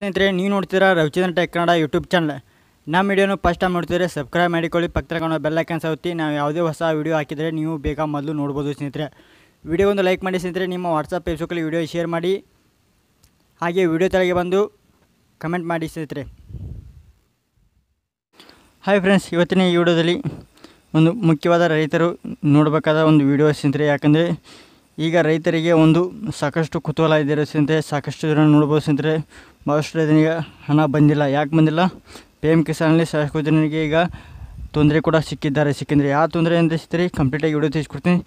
ಸ್ನೇಹಿತರೆ ನೀವು ನೋಡ್ತೀರಾ Ravichandra Tech Kannada YouTube channel ನಮ್ಮ ವಿಡಿಯೋನು ಫಸ್ಟ್ ಟೈಮ್ ನೋಡ್ತಿದ್ರೆ ಸಬ್ಸ್ಕ್ರೈಬ್ ಮಾಡಿಕೊಳ್ಳಿ ಪಕ್ಕ ತಗೊಂಡು ಬೆಲ್ಲೈಕನ್ ಸೌತಿ ನಾವು ಯಾವುದೇ ಹೊಸ ವೀಡಿಯೋ ಹಾಕಿದರೆ ನೀವು ಬೇಗ ಮೊದಲು ನೋಡ್ಬೋದು ಸ್ನೇಹಿತರೆ ವಿಡಿಯೋ ಒಂದು ಲೈಕ್ ಮಾಡಿ ಸ್ನೇಹಿತರೆ ನಿಮ್ಮ ವಾಟ್ಸಪ್ ಫೇಸ್ಬುಕ್ಕಲ್ಲಿ ವಿಡಿಯೋ ಶೇರ್ ಮಾಡಿ ಹಾಗೆ ವಿಡಿಯೋ ತಲೆಗೆ ಬಂದು ಕಮೆಂಟ್ ಮಾಡಿ ಸ್ನೇಹಿತರೆ ಹಾಯ್ ಫ್ರೆಂಡ್ಸ್ ಇವತ್ತಿನ ಈ ವಿಡಿಯೋದಲ್ಲಿ ಒಂದು ಮುಖ್ಯವಾದ ರೈತರು ನೋಡಬೇಕಾದ ಒಂದು ವಿಡಿಯೋ ಸ್ನೇಹಿತರೆ ಯಾಕಂದರೆ ಈಗ ರೈತರಿಗೆ ಒಂದು ಸಾಕಷ್ಟು ಕುತೂಹಲ ಇದೆ ಸಾಕಷ್ಟು ಜನ ನೋಡ್ಬೋದು ಸಂತೆ ಭಾಳಷ್ಟು ರೈತನಿಗೆ ಹಣ ಬಂದಿಲ್ಲ ಯಾಕೆ ಬಂದಿಲ್ಲ ಪಿ ಎಮ್ ಕಿಸಾನಲ್ಲಿ ಸಾಕಷ್ಟು ಜನರಿಗೆ ಈಗ ತೊಂದರೆ ಕೂಡ ಸಿಕ್ಕಿದ್ದಾರೆ ಸಿಕ್ಕಂದರೆ ಯಾವ ತೊಂದರೆ ಅಂತ ಸಿಕ್ಕಿದ್ರೆ ಕಂಪ್ಲೀಟಾಗಿ ವಿಡಿಯೋ ತೆಗೆಸ್ಕೊಡ್ತೀನಿ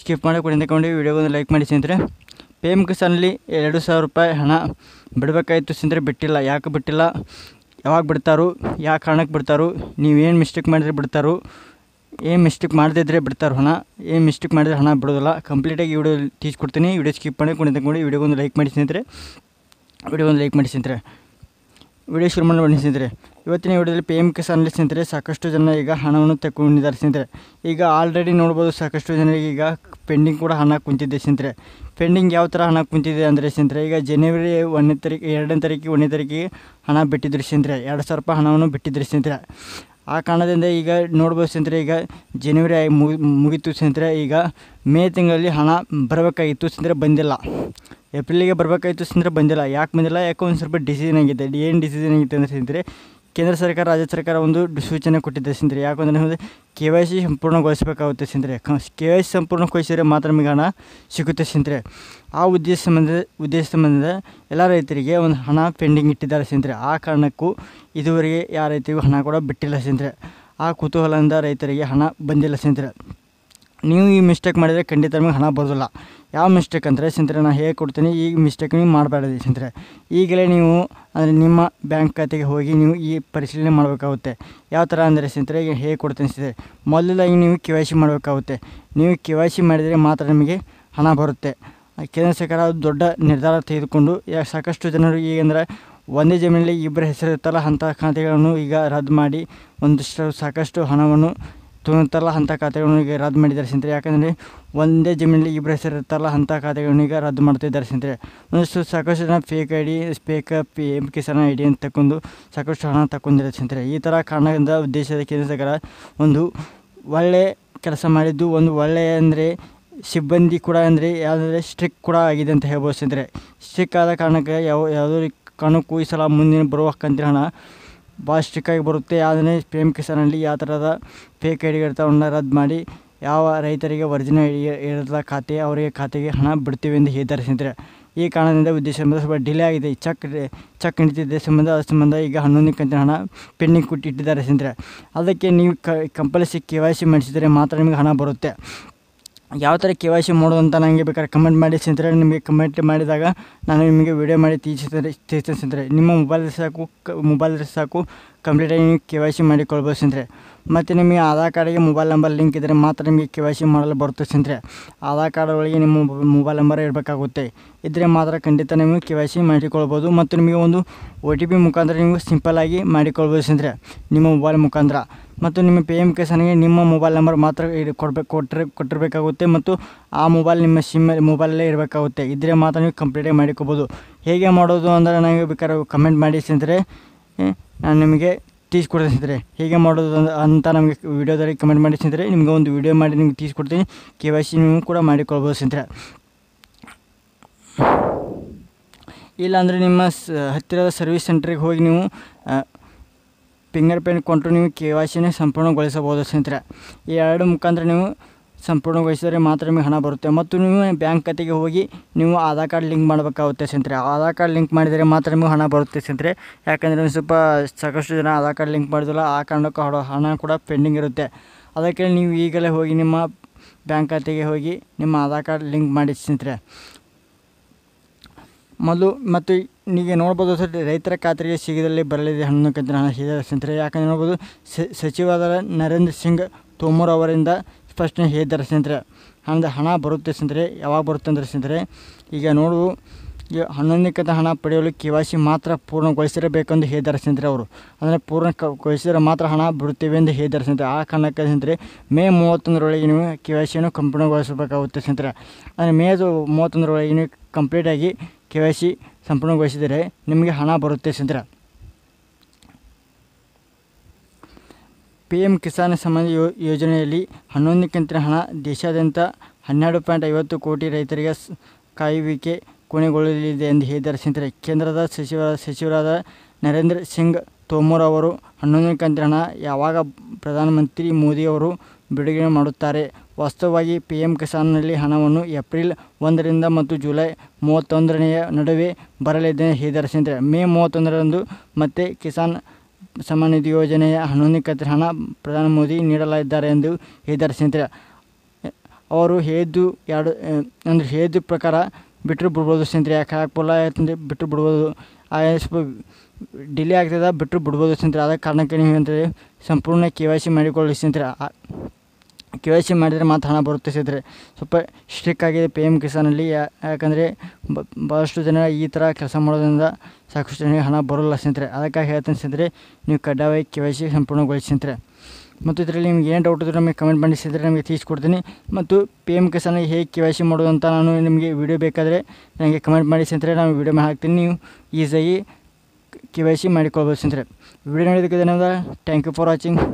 ಸ್ಕಿಪ್ ಮಾಡಿ ಕೂಡ ತಗೊಂಡು ವಿಡಿಯೋಗೊಂದು ಲೈಕ್ ಮಾಡಿ ಸ್ನೇಹಿತರೆ ಪಿ ಎಮ್ ಕಿಸಾನಲ್ಲಿ ಎರಡು ಸಾವಿರ ರೂಪಾಯಿ ಹಣ ಬಿಡಬೇಕಾಯಿತು ಸ್ನೇಹಿತರೆ ಬಿಟ್ಟಿಲ್ಲ ಯಾಕೆ ಬಿಟ್ಟಿಲ್ಲ ಯಾವಾಗ ಬಿಡ್ತಾರೋ ಯಾವ ಕಾರಣಕ್ಕೆ ಬಿಡ್ತಾರೋ ನೀವೇನು ಮಿಸ್ಟೇಕ್ ಮಾಡಿದ್ರೆ ಬಿಡ್ತಾರೋ ಏನು ಮಿಸ್ಟೇಕ್ ಮಾಡದಿದ್ದರೆ ಬಿಡ್ತಾರೆ ಹಣ ಏನು ಮಿಸ್ಟೇಕ್ ಮಾಡಿದ್ರೆ ಹಣ ಬಿಡೋದಿಲ್ಲ ಕಂಪ್ಲೀಟಾಗಿ ವಿಡಿಯೋ ತೀಸ್ಕೊಡ್ತೀನಿ ವಿಡಿಯೋ ಸ್ಕಿಪ್ ಮಾಡಿ ಕೊಂಡು ತಂದ್ಕೊಂಡು ವಿಡಿಯೋ ಒಂದು ಲೈಕ್ ಮಾಡಿ ಸ್ನೇಹಿತರೆ ವಿಡಿಯೋ ಒಂದು ಲೈಕ್ ಮಾಡಿ ಸ್ನೇಹಿತರೆ ವಿಡಿಯೋ ಶುರು ಮಾಡಿ ಸ್ನೇಹಿತರೆ ಇವತ್ತಿನ ವೀಡಿಯೋದಲ್ಲಿ ಪಿ ಎಮ್ ಕಿಸಾನಲ್ಲಿ ಸ್ನೇಹಿತರೆ ಸಾಕಷ್ಟು ಜನ ಈಗ ಹಣವನ್ನು ತಗೊಂಡಿದ್ದಾರೆ ಸ್ನೇಹಿತರೆ ಈಗ ಆಲ್ರೆಡಿ ನೋಡ್ಬೋದು ಸಾಕಷ್ಟು ಜನರಿಗೆ ಈಗ ಪೆಂಡಿಂಗ್ ಕೂಡ ಹಣ ಕುಂತಿದ್ದೆ ಸ್ನೇಹಿತರೆ ಪೆಂಡಿಂಗ್ ಯಾವ ಥರ ಹಣ ಕುಂತಿದೆ ಅಂದರೆ ಸ್ನೇಹಿತರೆ ಈಗ ಜನವರಿ ಒಂದನೇ ತಾರೀಕು ಎರಡನೇ ತಾರೀಕಿಗೆ ಒಂದನೇ ತಾರೀಕಿಗೆ ಹಣ ಬಿಟ್ಟಿದ್ರು ಸ್ನೇಹಿತರೆ ಎರಡು ಸಾವಿರ ರೂಪಾಯಿ ಹಣವನ್ನು ಬಿಟ್ಟಿದ್ರು ಸ್ನೇಹಿತರೆ ಆ ಕಾರಣದಿಂದ ಈಗ ನೋಡ್ಬೋದು ಸ್ನೇಹಿತರೆ ಈಗ ಜನವರಿ ಆಗಿ ಮುಗಿತು ಸ್ನೇಹಿತರೆ ಈಗ ಮೇ ತಿಂಗಳಲ್ಲಿ ಹಣ ಬರಬೇಕಾಗಿತ್ತು ಸ್ನೇಹಿತರೆ ಬಂದಿಲ್ಲ ಏಪ್ರಿಲಿಗೆ ಬರಬೇಕಾಗಿತ್ತು ಸ್ನೇಹಿತರೆ ಬಂದಿಲ್ಲ ಯಾಕೆ ಬಂದಿಲ್ಲ ಯಾಕೆ ಒಂದು ಸ್ವಲ್ಪ ಡಿಸಿಷನ್ ಆಗಿದೆ ಏನು ಡಿಸಿಷನ್ ಆಗಿತ್ತು ಅಂದರೆ ಸ್ನೇಹಿತರೆ ಕೇಂದ್ರ ಸರ್ಕಾರ ರಾಜ್ಯ ಸರ್ಕಾರ ಒಂದು ಸೂಚನೆ ಕೊಟ್ಟಿದ್ದೆ ಸ್ನೇಹಿತರೆ ಯಾಕಂದ್ರೆ ಕೆ ವೈ ಸಿ ಸಂಪೂರ್ಣಗೊಳಿಸಬೇಕಾಗುತ್ತೆ ಸಿಂದ್ರೆ ಕೆ ವೈ ಸಿ ಸಂಪೂರ್ಣಗೊಳಿಸಿದರೆ ಮಾತ್ರ ನಮಗೆ ಹಣ ಸಿಗುತ್ತೆ ಸ್ನೇಹಿತರೆ ಆ ಉದ್ದೇಶ ಸಂಬಂಧ ಉದ್ದೇಶ ಸಂಬಂಧದ ಎಲ್ಲ ರೈತರಿಗೆ ಒಂದು ಹಣ ಪೆಂಡಿಂಗ್ ಇಟ್ಟಿದ್ದಾರೆ ಸಿಂದ್ರೆ ಆ ಕಾರಣಕ್ಕೂ ಇದುವರೆಗೆ ಯಾವ ರೈತರಿಗೂ ಹಣ ಕೂಡ ಬಿಟ್ಟಿಲ್ಲ ಸಿಂದರೆ ಆ ಕುತೂಹಲದಿಂದ ರೈತರಿಗೆ ಹಣ ಬಂದಿಲ್ಲ ಸಿಂದರೆ ನೀವು ಈ ಮಿಸ್ಟೇಕ್ ಮಾಡಿದರೆ ಖಂಡಿತ ನಮಗೆ ಹಣ ಬರೋದಿಲ್ಲ ಯಾವ ಮಿಸ್ಟೇಕ್ ಅಂದರೆ ಸ್ನೇಹಿತರೆ ನಾನು ಹೇಗೆ ಕೊಡ್ತೀನಿ ಈಗ ಮಿಸ್ಟೇಕ್ ನೀವು ಮಾಡಬಾರ್ದು ಸ್ನೇಹಿತರೆ ಈಗಲೇ ನೀವು ಅಂದರೆ ನಿಮ್ಮ ಬ್ಯಾಂಕ್ ಖಾತೆಗೆ ಹೋಗಿ ನೀವು ಈ ಪರಿಶೀಲನೆ ಮಾಡಬೇಕಾಗುತ್ತೆ ಯಾವ ಥರ ಅಂದರೆ ಸಿಂತ್ರೆ ಈಗ ಹೇಗೆ ಕೊಡ್ತೀನಿ ಸ್ನೇಹಿತರೆ ಮೊದಲಾಗಿ ನೀವು ಕೆ ವೈ ಸಿ ಮಾಡಬೇಕಾಗುತ್ತೆ ನೀವು ಕೆ ವೈ ಸಿ ಮಾಡಿದರೆ ಮಾತ್ರ ನಿಮಗೆ ಹಣ ಬರುತ್ತೆ ಕೇಂದ್ರ ಸರ್ಕಾರ ದೊಡ್ಡ ನಿರ್ಧಾರ ತೆಗೆದುಕೊಂಡು ಸಾಕಷ್ಟು ಜನರು ಈಗಂದರೆ ಒಂದೇ ಜಮೀನಲ್ಲಿ ಇಬ್ಬರ ಹೆಸರು ಇರ್ತಲ್ಲ ಅಂಥ ಖಾತೆಗಳನ್ನು ಈಗ ರದ್ದು ಮಾಡಿ ಒಂದಿಷ್ಟು ಸಾಕಷ್ಟು ಹಣವನ್ನು ತುಂಬುತ್ತಲ್ಲ ಅಂಥ ಖಾತೆಗಳನ್ನು ಈಗ ರದ್ದು ಮಾಡಿದ್ದಾರೆ ಸ್ನೇಹಿತರೆ ಯಾಕಂದರೆ ಒಂದೇ ಜಮೀನಲ್ಲಿ ಇಬ್ಬರು ಹೆಸರು ಇರ್ತಾರಲ್ಲ ಅಂಥ ಖಾತೆಗಳನ್ನ ಈಗ ರದ್ದು ಮಾಡ್ತಿದ್ದಾರೆ ಸ್ನೇಹಿತರೆ ಒಂದಷ್ಟು ಸಾಕಷ್ಟು ಜನ fake I D fake P M Kisan I D ಅಂತ ತಗೊಂಡು ಸಾಕಷ್ಟು ಹಣ ತಗೊಂಡಿರೋ ಸ್ನೇಹಿತರೆ ಈ ಥರ ಕಾರಣದಿಂದ ದೇಶದ ಕೇಂದ್ರ ಸರ್ಕಾರ ಒಂದು ಒಳ್ಳೆ ಕೆಲಸ ಮಾಡಿದ್ದು ಒಂದು ಒಳ್ಳೆಯ ಅಂದರೆ ಸಿಬ್ಬಂದಿ ಕೂಡ ಅಂದರೆ ಯಾವುದಂದರೆ ಸ್ಟ್ರಿಕ್ ಕೂಡ ಆಗಿದೆ ಅಂತ ಹೇಳ್ಬೋದು ಸ್ನೇಹಿತರೆ ಸ್ಟ್ರಿಕ್ ಆದ ಕಾರಣಕ್ಕೆ ಯಾವ ಯಾವುದೋ ಕಾರಣಕ್ಕೂ ಈ ಸಲ ಮುಂದಿನ ಬರುವ ಕಂತಿನ ಹಣ ಭಾಳ ಸ್ಟ್ರಿಕ್ಕಾಗಿ ಬರುತ್ತೆ ಆದರೆ ಪಿ ಎಮ್ ಕಿಸಾನಲ್ಲಿ ಯಾವ ಥರದ ಫೇಕ್ ಐಡಿ ತಗೊಂಡು ರದ್ದು ಮಾಡಿ ಯಾವ ರೈತರಿಗೆ ವರ್ಜಿನ ಇರದ ಖಾತೆ ಅವರಿಗೆ ಖಾತೆಗೆ ಹಣ ಬಿಡ್ತೀವಿ ಎಂದು ಹೇಳಿದ್ದಾರೆ ಸ್ನೇಹಿತರೆ ಈ ಕಾರಣದಿಂದ ಉದ್ದೇಶ ಸ್ವಲ್ಪ ಡಿಲೇ ಆಗಿದೆ ಚೆಕ್ ಚೆಕ್ ನಿಂತಿದ್ದ ಸಂಬಂಧ ಅದ್ರ ಸಂಬಂಧ ಈಗ ಹನ್ನೊಂದು ಕಂತಿನ ಹಣ ಪೆಂಡಿಂಗ್ ಕೊಟ್ಟಿಟ್ಟಿದ್ದಾರೆ ಸ್ನೇಹಿತರೆ ಅದಕ್ಕೆ ನೀವು ಕ ಕಂಪಲ್ಸರಿ ಕೆ ವೈ ಸಿ ಮಾಡಿಸಿದರೆ ಮಾತ್ರ ನಿಮಗೆ ಹಣ ಬರುತ್ತೆ ಯಾವ ಥರ ಕೆ ವೈ ಸಿ ಮಾಡೋದು ಅಂತ ನನಗೆ ಬೇಕಾದ್ರೆ ಕಮೆಂಟ್ ಮಾಡಿ ಸ್ನೇಹಿತರೆ ನಿಮಗೆ ಕಮೆಂಟ್ ಮಾಡಿದಾಗ ನಾನು ನಿಮಗೆ ವಿಡಿಯೋ ಮಾಡಿ ತೀರ್ಸ್ತಾರೆ ತೀರ್ಸ್ತೇನೆ ಸ್ನೇಹಿತರೆ ನಿಮ್ಮ ಮೊಬೈಲ್ ಸಾಕು ಕ ಮೊಬೈಲ್ ಸಾಕು ಕಂಪ್ಲೀಟಾಗಿ ನೀವು ಕೆ ವೈ ಸಿ ಮಾಡಿಕೊಳ್ಬೋದು ಸ್ನೇಹಿತರೆ ಮತ್ತು ನಿಮಗೆ ಆಧಾರ್ ಕಾರ್ಡಿಗೆ ಮೊಬೈಲ್ ನಂಬರ್ ಲಿಂಕ್ ಇದ್ದರೆ ಮಾತ್ರ ನಿಮಗೆ ಕೆ ವೈ ಸಿ ಮಾಡಲು ಬರುತ್ತೆ ಸ್ನೇಹಿತರೆ ಆಧಾರ್ ಕಾರ್ಡ್ ಒಳಗೆ ನಿಮ್ಮ ಮೊಬೈಲ್ ನಂಬರ್ ಇರಬೇಕಾಗುತ್ತೆ ಇದ್ದರೆ ಮಾತ್ರ ಖಂಡಿತ ನೀವು ಕೆ ವೈ ಸಿ ಮಾಡಿಕೊಳ್ಬೋದು ಮತ್ತು ನಿಮಗೆ ಒಂದು ಒ ಟಿ ಪಿ ಮುಖಾಂತರ ನೀವು ಸಿಂಪಲ್ಲಾಗಿ ಮಾಡಿಕೊಳ್ಬೋದು ಸ್ನೇಹಿತರೆ ನಿಮ್ಮ ಮೊಬೈಲ್ ಮುಖಾಂತರ ಮತ್ತು ನಿಮ್ಮ ಪಿ ಎಮ್ ಕಿಸಾನ್ಗೆ ನಿಮ್ಮ ಮೊಬೈಲ್ ನಂಬರ್ ಮಾತ್ರ ಇದು ಕೊಡಬೇಕು ಕೊಟ್ಟರೆ ಕೊಟ್ಟಿರಬೇಕಾಗುತ್ತೆ ಮತ್ತು ಆ ಮೊಬೈಲ್ ನಿಮ್ಮ ಸಿಮ್ ಮೊಬೈಲಲ್ಲೇ ಇರಬೇಕಾಗುತ್ತೆ ಇದ್ರೆ ಮಾತ್ರ ನೀವು ಕಂಪ್ಲೀಟಾಗಿ ಮಾಡಿಕೋಬೋದು ಹೇಗೆ ಮಾಡೋದು ಅಂದರೆ ನನಗೆ ಬೇಕಾದ್ರೆ ಕಮೆಂಟ್ ಮಾಡಿ ಸ್ನೇಹಿತರೆ ನಾನು ನಿಮಗೆ ತೀಸ್ಕೊಡ್ತೀನಿ ಹೇಗೆ ಮಾಡೋದು ಅಂತ ನಮಗೆ ವಿಡಿಯೋದಲ್ಲಿ ಕಮೆಂಟ್ ಮಾಡಿ ಸ್ನೇಹಿತರೆ ನಿಮಗೆ ಒಂದು ವಿಡಿಯೋ ಮಾಡಿ ನಿಮ್ಗೆ ತೀಸ್ಕೊಡ್ತೀನಿ ಕೆ ವೈ ಸಿ ನೀವು ಕೂಡ ಮಾಡಿಕೊಳ್ಬೋದು ಸ್ನೇಹಿತರೆ ಇಲ್ಲಾಂದರೆ ನಿಮ್ಮ ಹತ್ತಿರದ ಸರ್ವಿಸ್ ಸೆಂಟ್ರಿಗೆ ಹೋಗಿ ನೀವು ಫಿಂಗರ್ ಪ್ರಿಂಟ್ ಕೊಟ್ಟರು ನೀವು ಕೆ ವೈ ಸಿನೇ ಸಂಪೂರ್ಣಗೊಳಿಸಬಹುದು ಸ್ನೇಹಿತರೆ ಈ ಎರಡು ಮುಖಾಂತರ ನೀವು ಸಂಪೂರ್ಣಗೊಳಿಸಿದರೆ ಮಾತ್ರ ನಿಮಗೆ ಹಣ ಬರುತ್ತೆ ಮತ್ತು ನೀವು ಬ್ಯಾಂಕ್ ಖಾತೆಗೆ ಹೋಗಿ ನೀವು ಆಧಾರ್ ಕಾರ್ಡ್ ಲಿಂಕ್ ಮಾಡಬೇಕಾಗುತ್ತೆ ಸ್ನೇಹಿತರೆ ಆಧಾರ್ ಕಾರ್ಡ್ ಲಿಂಕ್ ಮಾಡಿದರೆ ಮಾತ್ರ ನಿಮಗೆ ಹಣ ಬರುತ್ತೆ ಸ್ನೇಹಿತರೆ ಯಾಕಂದರೆ ಸ್ವಲ್ಪ ಸಾಕಷ್ಟು ಜನ ಆಧಾರ್ ಕಾರ್ಡ್ ಲಿಂಕ್ ಮಾಡಿದಿಲ್ಲ ಆ ಕಾರಣಕ್ಕೂ ಹಣ ಕೂಡ ಪೆಂಡಿಂಗ್ ಇರುತ್ತೆ ಅದಕ್ಕೆ ನೀವು ಈಗಲೇ ಹೋಗಿ ನಿಮ್ಮ ಬ್ಯಾಂಕ್ ಖಾತೆಗೆ ಹೋಗಿ ನಿಮ್ಮ ಆಧಾರ್ ಕಾರ್ಡ್ ಲಿಂಕ್ ಮಾಡಿ ಸ್ನೇಹಿತರೆ ಮೊದಲು ಮತ್ತು ಈಗ ನೋಡ್ಬೋದು ಸರ್ ರೈತರ ಖಾತೆಗೆ ಸಿಗದಲ್ಲಿ ಬರಲಿದೆ ಹಣ್ಣು ಕಂತಿನ ಹಣ ಶೀಘ್ರ ಯಾಕಂದ್ರೆ ನೋಡ್ಬೋದು ಸಚಿವರಾದ ನರೇಂದ್ರ ಸಿಂಗ್ ತೋಮರ್ ಅವರಿಂದ ಸ್ಪಷ್ಟನೆ ಹೇಳಿದ್ದಾರೆ ಸ್ನೇಹಿತರೆ ಹಣದ ಹಣ ಬರುತ್ತೆ ಸಂತರೆ ಯಾವಾಗ ಬರುತ್ತೆ ಅಂದರೆ ಸ್ನೇಹಿತರೆ ಈಗ ನೋಡು ಈಗ ಹನ್ನೊಂದನೇ ಹಣ ಪಡೆಯಲು ಕೆ ವೈ ಮಾತ್ರ ಪೂರ್ಣಗೊಳಿಸಿರಬೇಕೆಂದು ಹೇಳಿದ್ದಾರೆ ಸ್ನೇಹಿತರೆ ಅವರು ಅಂದರೆ ಗೊಳಿಸಿದರೆ ಮಾತ್ರ ಹಣ ಬಿಡುತ್ತೇವೆ ಎಂದು ಹೇಳಿದ್ದಾರೆ ಸ್ನೇಹಿತರೆ ಆ ಕಾರಣಕ್ಕೆ ಸ್ನೇಹಿತರೆ ಮೇ ಮೂವತ್ತೊಂದರೊಳಗೆ ನೀವು ಕೆ ವೈ ಸಿಯನ್ನು ಕಂಪ್ಲೀಟ್ಗೊಳಿಸಬೇಕಾಗುತ್ತೆ ಸ್ನೇಹಿತರೆ ಅಂದರೆ ಮೇದು ಮೂವತ್ತೊಂದರೊಳಗೆ ನೀವು ಕಂಪ್ಲೀಟಾಗಿ ಕೆ ವೈ ಸಿ ಸಂಪೂರ್ಣಗೊಳಿಸಿದರೆ ನಿಮಗೆ ಹಣ ಬರುತ್ತೆ ಸಂದ್ರ ಪಿ ಎಂ ಕಿಸಾನ್ ಸಮ್ಮಾನ್ ಯೋ ಯೋಜನೆಯಲ್ಲಿ ಹನ್ನೊಂದಕ್ಕಿಂತ ಹಣ ದೇಶಾದ್ಯಂತ ಹನ್ನೆರಡು ಪಾಯಿಂಟ್ ಐವತ್ತು ಕೋಟಿ ರೈತರಿಗೆ ಕಾಯುವಿಕೆ ಕೊನೆಗೊಳ್ಳಲಿದೆ ಎಂದು ಹೇಳಿದ್ದಾರೆ ಸಂದ್ರೆ ಕೇಂದ್ರದ ಸಚಿವ ಸಚಿವರಾದ ನರೇಂದ್ರ ಸಿಂಗ್ ತೋಮರ್ ಅವರು ಹನ್ನೊಂದನೇ ಕಂತಿನ ಹಣ ಯಾವಾಗ ಪ್ರಧಾನಮಂತ್ರಿ ಮೋದಿಯವರು ಬಿಡುಗಡೆ ಮಾಡುತ್ತಾರೆ. ವಾಸ್ತವವಾಗಿ ಪಿ ಎಂ ಕಿಸಾನ್ನಲ್ಲಿ ಹಣವನ್ನು ಏಪ್ರಿಲ್ ಒಂದರಿಂದ ಮತ್ತು ಜುಲೈ ಮೂವತ್ತೊಂದರನೆಯ ನಡುವೆ ಬರಲಿದೆ. ಇದರಂತೆ ಮೇ ಮೂವತ್ತೊಂದರಂದು ಮತ್ತೆ ಕಿಸಾನ್ ನಿಧಿ ಯೋಜನೆಯ ಹನ್ನೊಂದಕ್ಕೆ ಹಣ ಪ್ರಧಾನಿ ಮೋದಿ ನೀಡಲಿದ್ದಾರೆ ಎಂದು ಇದರಂತೆ ಅವರು ಹೇಳಿದ್ದು ಪ್ರಕಾರ ಬಿಟ್ಟರು ಬಿಡ್ಬೋದು ಸ್ನೇಹಿತರೆ ಯಾಕೆ ಹಾಕ್ಬೋಲ್ಲ ಯಾಕಂದರೆ ಬಿಟ್ಟರು ಬಿಡ್ಬೋದು ಎಸ್ ಡಿಲೇ ಆಗ್ತದೆ ಬಿಟ್ಟರು ಬಿಡ್ಬೋದು ಸ್ನೇಹಿತರೆ ಆದ ಕಾರಣಕ್ಕೆ ನೀವು ಸಂಪೂರ್ಣ ಕೆ ವೈ ಸಿ ಮಾಡಿಕೊಳ್ಳಿ ಸ್ನೇಹಿತರೆ ಕೆ ವೈ ಸಿ ಮಾಡಿದರೆ ಮಾತ್ರ ಹಣ ಬರುತ್ತೆ ಸಿದ್ರೆ ಸ್ವಲ್ಪ ಸ್ಟ್ರಿಕ್ ಆಗಿದೆ ಪಿ ಎಮ್ ಕಿಸಾನಲ್ಲಿ ಯಾಕಂದರೆ ಭಾಳಷ್ಟು ಜನ ಈ ಥರ ಕೆಲಸ ಮಾಡೋದ್ರಿಂದ ಸಾಕಷ್ಟು ಜನಕ್ಕೆ ಹಣ ಬರೋಲ್ಲ ಸ್ನೇಹಿತರೆ ಅದಕ್ಕಾಗಿ ಹೇಳ್ತೇನೆ ಸ್ನೇಹಿತರೆ ನೀವು ಕಡ್ಡಾಯವಾಗಿ ಕೆ ವೈ ಸಿ ಸಂಪೂರ್ಣಗೊಳಿಸಿ ಮತ್ತು ಇದರಲ್ಲಿ ನಿಮ್ಗೆ ಏನು ಡೌಟ್ ಇದ್ದರೆ ನಮಗೆ ಕಮೆಂಟ್ ಮಾಡಿ ಸಿದ್ರೆ ನಮಗೆ ತಿಳಿಸ್ಕೊಡ್ತೀನಿ ಮತ್ತು ಪಿ ಎಮ್ ಕಿಸಾನ ಹೇಗೆ ಕೆ ವೈ ಸಿ ಮಾಡೋದು ಅಂತ ನಾನು ನಿಮಗೆ ವಿಡಿಯೋ ಬೇಕಾದರೆ ನನಗೆ ಕಮೆಂಟ್ ಮಾಡಿ ಸಿಂತರೆ ನಾನು ವಿಡಿಯೋ ಹಾಕ್ತೀನಿ ನೀವು ಈಸಿಯಾಗಿ ಕೆ ವೈ ಸಿ ಮಾಡಿಕೊಳ್ಬೋದು ಸ್ನೇಹಿತರೆ ವಿಡಿಯೋ ನೋಡಿದ್ದಕ್ಕೆ ಧನ್ಯವಾದ ಥ್ಯಾಂಕ್ ಯು ಫಾರ್ ವಾಚಿಂಗ್